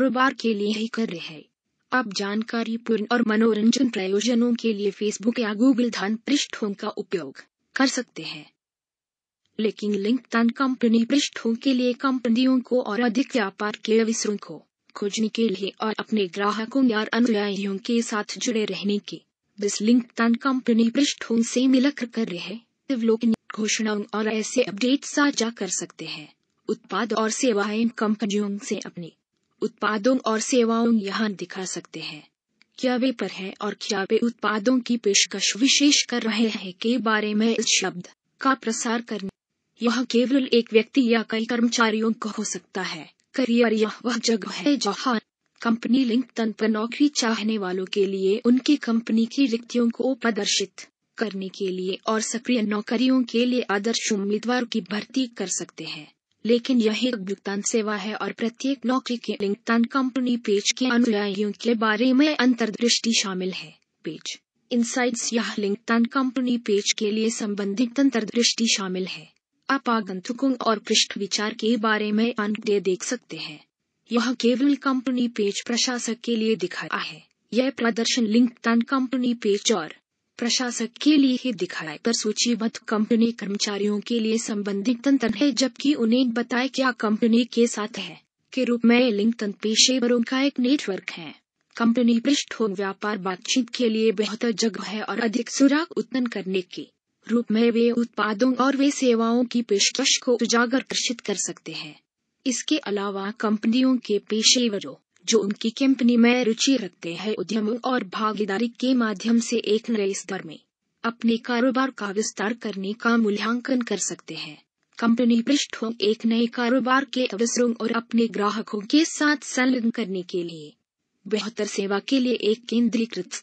कारोबार के लिए ही कर रहे हैं आप जानकारी पूर्ण और मनोरंजन प्रयोजनों के लिए फेसबुक या गूगल धन पृष्ठों का उपयोग कर सकते हैं लेकिन लिंक कंपनी पृष्ठों के लिए कंपनियों को और अधिक व्यापार के अवसरों को खोजने के लिए और अपने ग्राहकों या अनुयायियों के साथ जुड़े रहने के जिस लिंक कंपनी पृष्ठों से मिलकर कर रहे अवलोकन घोषणाओं और ऐसे अपडेट साझा कर सकते हैं उत्पाद और सेवाएं कंपनियों से अपनी उत्पादों और सेवाओं यहाँ दिखा सकते हैं क्या वे पर है और क्या वे उत्पादों की पेशकश विशेष कर रहे हैं के बारे में इस शब्द का प्रसार करने यह केवल एक व्यक्ति या कई कर्मचारियों को हो सकता है करियर यह वह जगह है जहाँ कंपनी लिंक पर नौकरी चाहने वालों के लिए उनकी कंपनी की रिक्तियों को प्रदर्शित करने के लिए और सक्रिय नौकरियों के लिए आदर्श उम्मीदवार की भर्ती कर सकते हैं लेकिन यह एक भुगतान सेवा है और प्रत्येक नौकरी के तन कंपनी पेज के अनुयायियों के बारे में अंतर्दृष्टि शामिल है पेज इनसाइट्स यह तन कंपनी पेज के लिए संबंधित अंतर्दृष्टि शामिल है आप आगंतुकों और पृष्ठ विचार के बारे में आंकड़े देख सकते हैं यह केवल कंपनी पेज प्रशासक के लिए दिखाया है यह प्रदर्शन तन कंपनी पेज और प्रशासक के लिए ही दिखाए पर सूचीबद्ध कंपनी कर्मचारियों के लिए संबंधित तंत्र है जबकि उन्हें बताए क्या कंपनी के साथ है के रूप में तंत्र पेशेवरों का एक नेटवर्क है कंपनी पृष्ठ व्यापार बातचीत के लिए बेहतर जगह है और अधिक सुराग उत्पन्न करने के रूप में वे उत्पादों और वे सेवाओं की पेशकश को उजागर कर सकते हैं इसके अलावा कंपनियों के पेशेवरों जो उनकी कंपनी में रुचि रखते हैं उद्यमों और भागीदारी के माध्यम से एक नए स्तर में अपने कारोबार का विस्तार करने का मूल्यांकन कर सकते हैं कंपनी पृष्ठों एक नए कारोबार के अवसरों और अपने ग्राहकों के साथ संलग्न करने के लिए बेहतर सेवा के लिए एक केंद्रीकृत